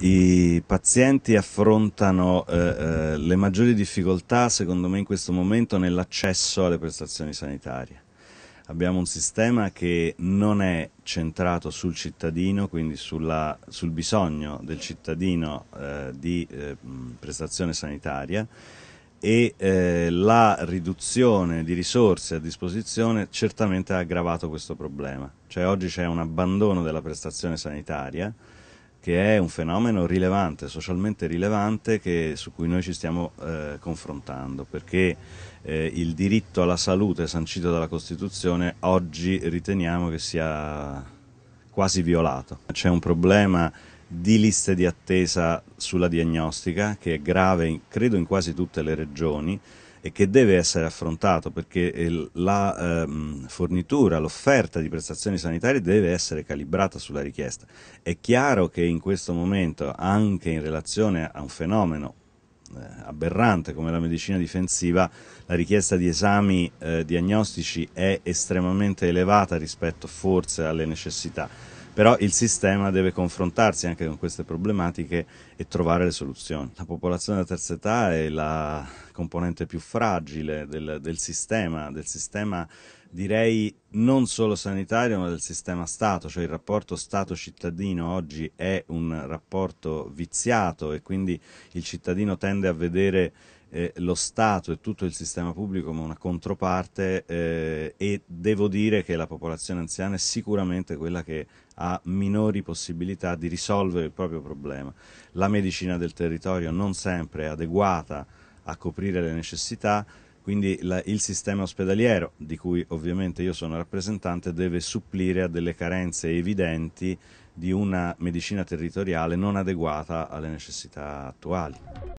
i pazienti affrontano eh, eh, le maggiori difficoltà, secondo me, in questo momento nell'accesso alle prestazioni sanitarie. Abbiamo un sistema che non è centrato sul cittadino, quindi sulla, sul bisogno del cittadino eh, di eh, prestazione sanitaria e eh, la riduzione di risorse a disposizione certamente ha aggravato questo problema. Cioè oggi c'è un abbandono della prestazione sanitaria che è un fenomeno rilevante, socialmente rilevante, che, su cui noi ci stiamo eh, confrontando, perché eh, il diritto alla salute sancito dalla Costituzione oggi riteniamo che sia quasi violato. C'è un problema di liste di attesa sulla diagnostica, che è grave in, credo in quasi tutte le regioni e che deve essere affrontato perché eh, la ehm, fornitura, l'offerta di prestazioni sanitarie deve essere calibrata sulla richiesta. È chiaro che in questo momento, anche in relazione a un fenomeno eh, aberrante come la medicina difensiva, la richiesta di esami eh, diagnostici è estremamente elevata rispetto forse alle necessità però il sistema deve confrontarsi anche con queste problematiche e trovare le soluzioni. La popolazione della terza età è la componente più fragile del, del sistema, del sistema direi non solo sanitario ma del sistema Stato, cioè il rapporto Stato-cittadino oggi è un rapporto viziato e quindi il cittadino tende a vedere eh, lo Stato e tutto il sistema pubblico come una controparte eh, e devo dire che la popolazione anziana è sicuramente quella che ha minori possibilità di risolvere il proprio problema. La medicina del territorio non sempre è adeguata a coprire le necessità, quindi la, il sistema ospedaliero, di cui ovviamente io sono rappresentante, deve supplire a delle carenze evidenti di una medicina territoriale non adeguata alle necessità attuali.